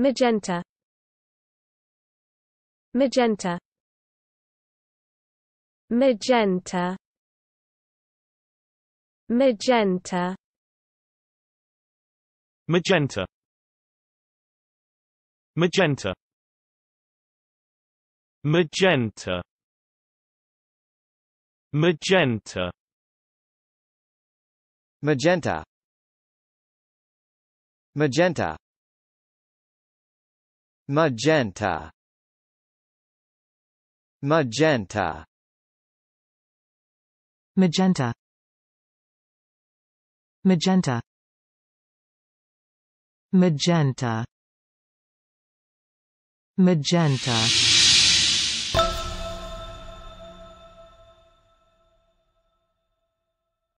magenta magenta magenta magenta magenta magenta magenta magenta magenta magenta magenta magenta magenta magenta magenta magenta